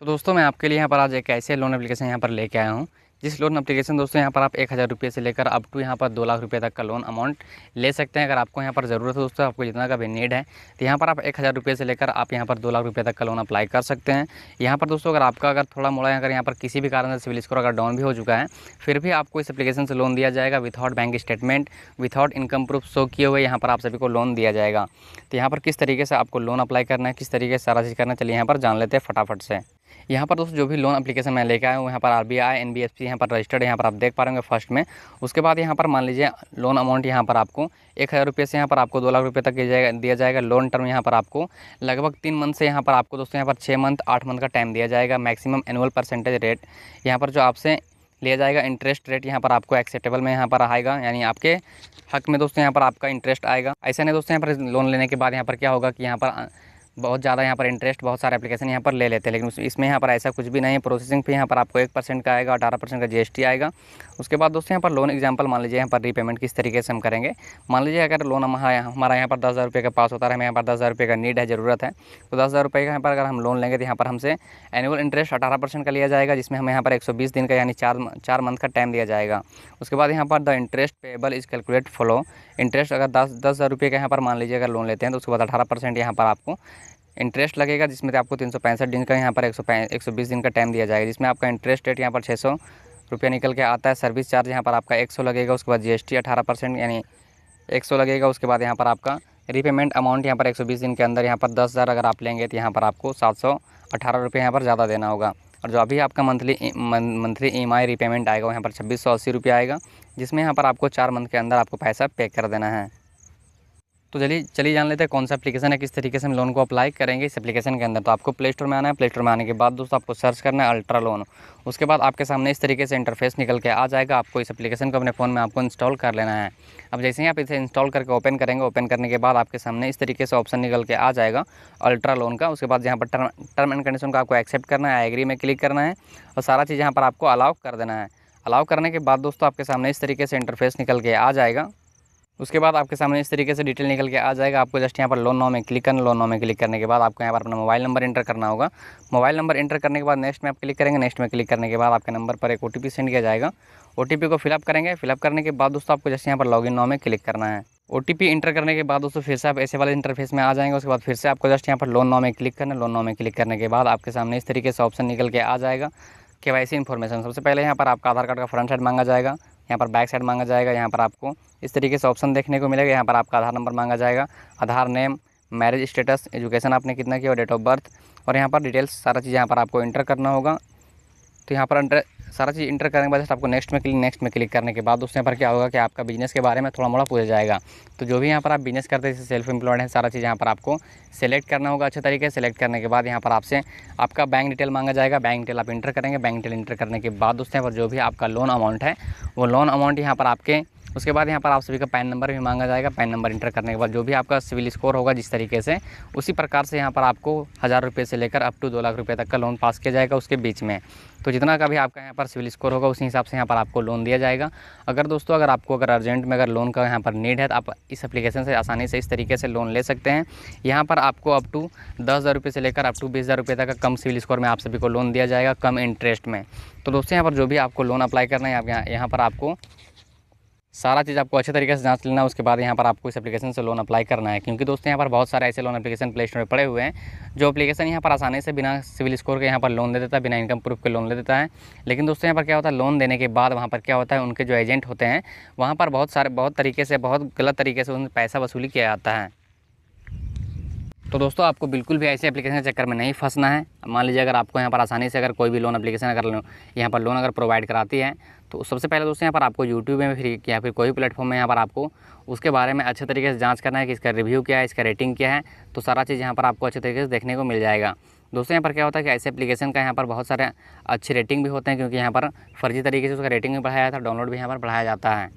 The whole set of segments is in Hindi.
तो दोस्तों मैं आपके लिए यहाँ पर आज एक ऐसे लोन एप्लीकेशन यहाँ पर लेके आया हूँ जिस लोन एप्लीकेशन दोस्तों यहाँ पर आप एक हज़ार रुपये से लेकर अप टू यहाँ पर दो लाख रुपये तक का लोन अमाउंट ले सकते हैं अगर आपको यहाँ पर ज़रूरत है दोस्तों आपको जितना का भी नीड है तो यहाँ पर आप एक हज़ार रुपये से लेकर आप यहाँ पर दो लाख रुपये तक का लोन अप्लाई कर सकते हैं यहाँ पर दोस्तों अगर आपका अगर थोड़ा मोड़ा अगर यहाँ पर किसी भी कारण से सिविल स्कोर अगर डाउन भी हो चुका है फिर भी आपको इस अपलीकेशन से लोन दिया जाएगा without bank statement without income proof show किए हुए यहाँ पर आप सभी को लोन दिया जाएगा तो यहाँ पर किस तरीके से आपको लोन अप्लाई करना है किस तरीके से सारा चीज़ करना है चलिए यहाँ पर जान लेते हैं फटाफट से यहाँ पर दोस्तों जो भी लोन एप्लीकेशन मैं लेकर आया हूँ यहाँ पर R B I N B F C यहाँ पर रजिस्टर्ड यहाँ पर आप देख पा रहे होंगे फर्स्ट में उसके बाद यहाँ पर मान लीजिए लोन अमाउंट यहाँ पर आपको एक हज़ार रुपये से यहाँ पर आपको दो लाख रुपये तक जाएगा दिया जाएगा लोन टर्म यहाँ पर आपको लगभग तीन मंथ से यहाँ पर आपको दोस्तों यहाँ पर छः मंथ आठ मंथ का टाइम दिया जाएगा मैक्सिमम एनुअल परसेंटेज रेट यहाँ पर जो आपसे लिया जाएगा इंटरेस्ट रेट यहाँ पर आपको एक्सेप्टेबल में यहाँ पर आएगा यानी आपके हक में दोस्तों यहाँ पर आपका इंटरेस्ट आएगा ऐसा नहीं दोस्तों यहाँ पर लोन लेने के बाद यहाँ पर क्या होगा कि यहाँ पर बहुत ज़्यादा यहाँ पर इंटरेस्ट बहुत सारे एप्लीकेशन यहाँ पर ले लेते हैं लेकिन इसमें यहाँ पर ऐसा कुछ भी नहीं है प्रोसेसिंग फी यहाँ पर आपको एक परसेंट का आएगा अठारह परसेंट का जीएसटी आएगा उसके बाद दोस्तों यहाँ पर लोन एग्जाम्पल मान लीजिए यहाँ पर रीपेमेंट किस तरीके से हम करेंगे मान लीजिए अगर लोन हमारा यहाँ पर दस हज़ार रुपये का पास होता है हमें यहाँ पर दस हज़ार रुपये का नीड है ज़रूरत है तो दस हज़ार रुपये का यहाँ पर अगर हम लोन लेंगे तो यहाँ पर हमसे एनुअल इंटरेस्ट अठारह परसेंट का लिया जाएगा जिसमें हमें यहाँ पर एक सौ बीस दिन का यानी चार चार मंथ का टाइम दिया जाएगा उसके बाद यहाँ पर the interest payable is calculate follow interest अगर दस दस हज़ार रुपये का यहाँ पर मान लीजिए अगर लोन लेते हैं तो उसके बाद अठारह परसेंट यहाँ पर आपको इंटरेस्ट लगेगा जिसमें आपको तीन सौ पैंसठ दिन का यहाँ पर एक सौ एक सौ बीस दिन का टाइम दिया जाएगा जिसमें आपका इंटरेस्ट रेट यहाँ पर छः सौ रुपया निकल के आता है सर्विस चार्ज यहाँ पर आपका एक सौ लगेगा उसके बाद जी एस टी अठारह परसेंट यानी एक सौ लगेगा उसके बाद यहाँ पर आपका रीपेमेंट अमाउंट यहाँ पर एक सौ बीस दिन के अंदर यहाँ पर दस हज़ार अगर आप लेंगे तो यहाँ पर आपको सात सौ अठारह रुपये यहाँ पर ज़्यादा देना होगा और जो अभी आपका monthly monthly E M I repayment आएगा यहाँ पर छब्बीस सौ अस्सी रुपये आएगा जिसमें यहाँ पर आपको चार मंथ के अंदर आपको पैसा पे कर देना है तो चलिए चलिए जान लेते हैं कौन सा एप्लीकेशन है किस तरीके से हम लोन को अप्लाई करेंगे इस एप्लीकेशन के अंदर तो आपको प्ले स्टोर में आना है प्ले स्टोर में आने के बाद दोस्तों आपको सर्च करना है अल्ट्रा लोन उसके बाद आपके सामने इस तरीके से इंटरफेस निकल के आ जाएगा आपको इस एप्लीकेशन को अपने फ़ोन में आपको इंस्टॉल कर लेना है अब जैसे ही आप इसे इंस्टॉल करके ओपन करेंगे ओपन करने के बाद आपके सामने इस तरीके से ऑप्शन निकल के आ जाएगा अल्ट्रा लोन का उसके बाद यहाँ पर टर्म एंड कंडीशन का आपको एक्सेप्ट करना है एग्री में क्लिक करना है और सारा चीज़ यहाँ पर आपको अलाउ कर देना है अलाउ करने के बाद दोस्तों आपके सामने इस तरीके से इंटरफेस निकल के आ जाएगा उसके बाद आपके सामने इस तरीके से डिटेल निकल के आ जाएगा आपको जस्ट यहाँ पर लोन नाव में क्लिक करना लोन नाव में क्लिक करने के बाद आपको यहाँ पर अपना मोबाइल नंबर एंटर करना होगा मोबाइल नंबर एंटर करने के बाद नेक्स्ट में आप क्लिक करेंगे नेक्स्ट में क्लिक करने के बाद आपके नंबर पर एक ओ सेंड किया जाएगा ओ को फिलअप करेंगे फिलअप करने के बाद दोस्तों आपको जस्ट यहाँ पर इन नाव में क्लिक करना है ओ इंटर करने के बाद दोस्तों फिर से आप ऐसे वाले इंटरफेस में आ जाएंगे उसके बाद फिर से आपको जस्ट यहाँ पर लोन नाव में क्लिक करना लोन नाव में क्लिक करने के बाद आपके सामने इस तरीके से ऑप्शन निकल के आ जाएगा के वाई इन्फॉर्मेशन सबसे पहले यहाँ पर आपका आधार कार्ड का फ्रंट साइड मांगा जाएगा यहाँ पर बैक साइड मांगा जाएगा यहाँ पर आपको इस तरीके से ऑप्शन देखने को मिलेगा यहाँ पर आपका आधार नंबर मांगा जाएगा Aadhaar name marriage status education आपने कितना किया डेट ऑफ बर्थ और यहाँ पर डिटेल्स सारा चीज़ यहाँ पर आपको इंटर करना होगा तो यहाँ पर सारा चीज़ इंटर करने के बाद आपको नेक्स्ट में क्लिक नेक्स्ट में क्लिक करने के बाद दोस्तों यहाँ पर क्या होगा कि आपका बिजनेस के बारे में थोड़ा मोड़ा पूछा जाएगा तो जो भी यहाँ पर आप बिजनेस करते हैं जैसे सेल्फ एम्प्लॉयड है सारा चीज़ यहाँ पर आपको सेलेक्ट करना होगा अच्छे तरीके से सेलेक्ट करने के बाद यहाँ पर आपसे आपका बैंक डिटेल मांगा जाएगा बैंक डिटेल आप इंटर करेंगे बैंक डिटेल इंटर करने के बाद दोस्तों यहाँ पर जो भी आपका लोन अमाउंट है वो लोन अमाउंट यहाँ पर आपके उसके बाद यहाँ पर आप सभी का पैन नंबर भी मांगा जाएगा पैन नंबर इंटर करने के बाद जो भी आपका सिविल स्कोर होगा जिस तरीके से उसी प्रकार से यहाँ पर आपको हज़ार रुपये से लेकर अप टू दो लाख रुपये तक का लोन पास किया जाएगा उसके बीच में तो जितना का भी आपका यहाँ पर सिविल स्कोर होगा उसी हिसाब से यहाँ पर आपको लोन दिया जाएगा अगर दोस्तों अगर आपको अगर अर्जेंट में अगर लोन का यहाँ पर नीड है तो आप इस एप्लीकेशन से आसानी से इस तरीके से लोन ले सकते हैं यहाँ पर आपको अप टू दस हज़ार रुपये से लेकर अप टू बीस हज़ार रुपये तक का कम सिविल स्कोर में आप सभी को लोन दिया जाएगा कम इंटरेस्ट में तो दोस्तों यहाँ पर जो भी आपको लोन अप्लाई करना है यहाँ यहाँ पर आपको सारा चीज़ आपको अच्छे तरीके से जांच लेना उसके बाद यहाँ पर आपको इस एप्लीकेशन से लोन अप्लाई करना है क्योंकि दोस्तों यहाँ पर बहुत सारे ऐसे लोन एप्लीकेशन प्ले स्टोर में पड़े हुए हैं जो एप्लीकेशन यहाँ पर आसानी से बिना सिविल स्कोर के यहाँ पर लोन दे देता है बिना इनकम प्रूफ के लोन ले देता है लेकिन दोस्तों यहाँ पर क्या होता है लोन देने के बाद वहाँ पर क्या होता है उनके जो एजेंट होते हैं वहाँ पर बहुत सारे बहुत तरीके से बहुत गलत तरीके से उन पैसा वसूली किया जाता है तो दोस्तों आपको बिल्कुल भी ऐसे एप्लीकेशन के चक्कर में नहीं फंसना है मान लीजिए अगर आपको यहाँ पर आसानी से अगर कोई भी लोन एप्लीकेशन अगर यहाँ पर लोन अगर प्रोवाइड कराती है तो सबसे पहले दोस्तों यहाँ पर आपको यूट्यूब में फिर या फिर कोई भी प्लेटफॉर्म में यहाँ पर आपको उसके बारे में अच्छे तरीके से जाँच करना है कि इसका रिव्यू क्या है इसका रेटिंग क्या है तो सारा चीज़ यहाँ पर आपको अच्छे तरीके से देखने को मिल जाएगा दोस्तों यहाँ पर क्या होता है कि ऐसे एप्लीकेशन का यहाँ पर बहुत सारे अच्छे रेटिंग भी होते हैं क्योंकि यहाँ पर फर्जी तरीके से उसका रेटिंग भी बढ़ाया जाता है डाउनलोड भी यहाँ पर बढ़ाया जाता है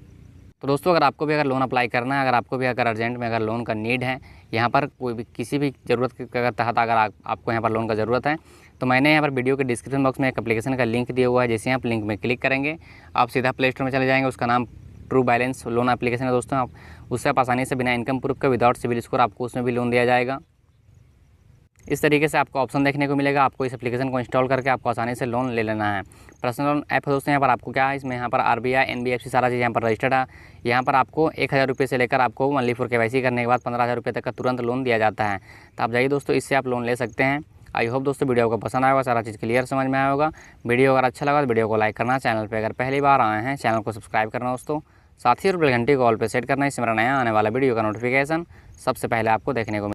तो दोस्तों अगर आपको भी अगर लोन अप्लाई करना है अगर आपको भी अगर अर्जेंट में अगर लोन का नीड है यहाँ पर कोई भी किसी भी ज़रूरत के अगर तहत अगर आप, आपको यहाँ पर लोन का ज़रूरत है तो मैंने यहाँ पर वीडियो के डिस्क्रिप्शन बॉक्स में एक एप्लीकेशन का लिंक दिया हुआ है जैसे आप लिंक में क्लिक करेंगे आप सीधा प्ले स्टोर में चले जाएंगे उसका नाम ट्रू बैलेंस लोन एप्लीकेशन है दोस्तों आप उससे आप आसानी से बिना इनकम प्रूफ के विदाउट सिविल स्कोर आपको उसमें भी लोन दिया जाएगा इस तरीके से आपको ऑप्शन देखने को मिलेगा आपको इस एप्लीकेशन को इंस्टॉल करके आपको आसानी से लोन ले लेना है पर्सनल लोन ऐप है दोस्तों यहाँ पर आपको क्या है इसमें यहाँ पर R B I N B F C सारा चीज़ यहाँ पर रजिस्टर्ड है यहाँ पर आपको एक हज़ार रुपये से लेकर आपको only for K Y C करने के बाद पंद्रह हज़ार रुपये तक का तुरंत लोन दिया जाता है तो आप जाइए दोस्तों इससे आप लोन ले सकते हैं आई होप दोस्तों वीडियो को पसंद आएगा सारा चीज़ क्लियर समझ में आएगा वीडियो अगर अच्छा लगा तो वीडियो को लाइक करना चैनल पर अगर पहली बार आए हैं चैनल को सब्सक्राइब करना दोस्तों साथ ही रुपये घंटे को ऑल पर सेट करना इसमें मेरा नया आने वाला वीडियो का नोटिफिकेशन सबसे पहले आपको देखने को